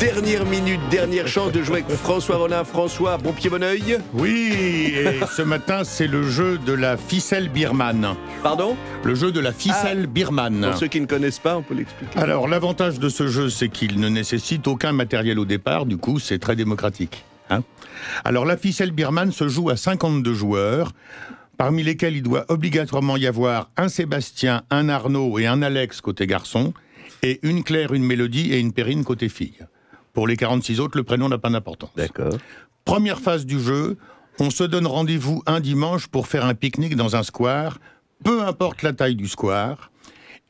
Dernière minute, dernière chance de jouer avec François Rollin. François, bon pied, bon oeil. Oui, et ce matin, c'est le jeu de la ficelle birmane. Pardon Le jeu de la ficelle ah. birmane. Pour ceux qui ne connaissent pas, on peut l'expliquer. Alors, l'avantage de ce jeu, c'est qu'il ne nécessite aucun matériel au départ. Du coup, c'est très démocratique. Hein. Alors, la ficelle birmane se joue à 52 joueurs parmi lesquels il doit obligatoirement y avoir un Sébastien, un Arnaud et un Alex côté garçon, et une Claire, une Mélodie et une Perrine côté fille. Pour les 46 autres, le prénom n'a pas d'importance. D'accord. Première phase du jeu, on se donne rendez-vous un dimanche pour faire un pique-nique dans un square, peu importe la taille du square.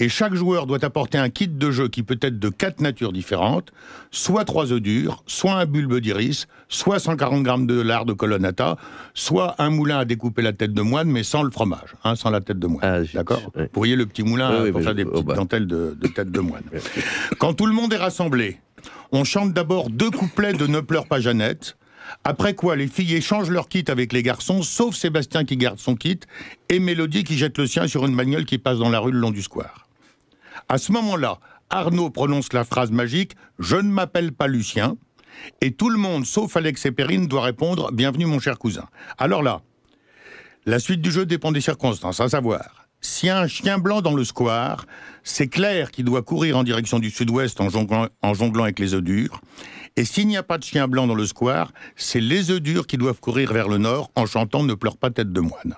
Et chaque joueur doit apporter un kit de jeu qui peut être de quatre natures différentes, soit trois œufs durs, soit un bulbe d'iris, soit 140 grammes de lard de colonnata, soit un moulin à découper la tête de moine, mais sans le fromage, hein, sans la tête de moine. Ah, d'accord Vous pourriez le petit moulin pour faire des petites oh, bah. dentelles de tête de moine. Quand tout le monde est rassemblé, on chante d'abord deux couplets de Ne pleure pas Jeannette. Après quoi, les filles échangent leur kit avec les garçons, sauf Sébastien qui garde son kit et Mélodie qui jette le sien sur une bagnole qui passe dans la rue le long du square. À ce moment-là, Arnaud prononce la phrase magique Je ne m'appelle pas Lucien. Et tout le monde, sauf Alex et Perrine, doit répondre Bienvenue, mon cher cousin. Alors là, la suite du jeu dépend des circonstances, à savoir s'il y a un chien blanc dans le square, c'est Claire qui doit courir en direction du sud-ouest en jonglant, avec les œufs durs. Et s'il n'y a pas de chien blanc dans le square, c'est les œufs durs qui doivent courir vers le nord en chantant Ne pleure pas tête de moine.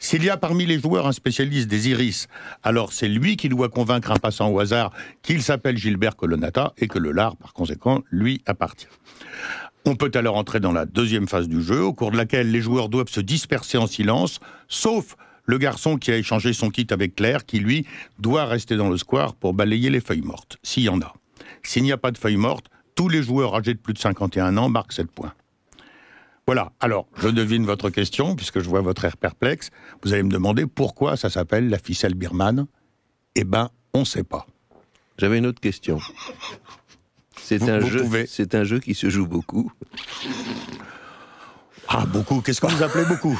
S'il y a parmi les joueurs un spécialiste des iris, alors c'est lui qui doit convaincre un passant au hasard qu'il s'appelle Gilbert Colonnata et que le lard, par conséquent, lui appartient. On peut alors entrer dans la deuxième phase du jeu, au cours de laquelle les joueurs doivent se disperser en silence, sauf le garçon qui a échangé son kit avec Claire, qui lui doit rester dans le square pour balayer les feuilles mortes, s'il y en a. S'il n'y a pas de feuilles mortes, tous les joueurs âgés de plus de 51 ans marquent 7 points. Voilà, alors je devine votre question, puisque je vois votre air perplexe. Vous allez me demander pourquoi ça s'appelle la ficelle birmane. Eh ben, on ne sait pas. J'avais une autre question. C'est un, jeu, c'est un jeu qui se joue beaucoup. Ah, beaucoup. Qu'est-ce que vous appelez beaucoup